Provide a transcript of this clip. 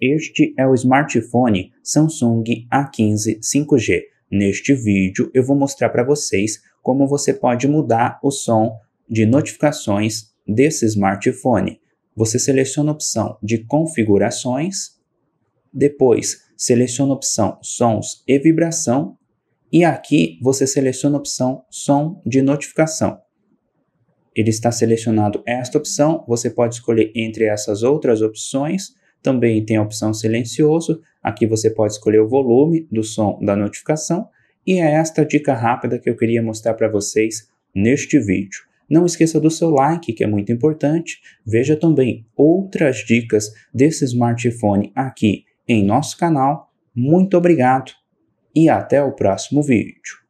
Este é o smartphone Samsung A15 5G. Neste vídeo eu vou mostrar para vocês como você pode mudar o som de notificações desse smartphone. Você seleciona a opção de configurações, depois seleciona a opção sons e vibração e aqui você seleciona a opção som de notificação. Ele está selecionado esta opção, você pode escolher entre essas outras opções também tem a opção silencioso, aqui você pode escolher o volume do som da notificação. E é esta dica rápida que eu queria mostrar para vocês neste vídeo. Não esqueça do seu like, que é muito importante. Veja também outras dicas desse smartphone aqui em nosso canal. Muito obrigado e até o próximo vídeo.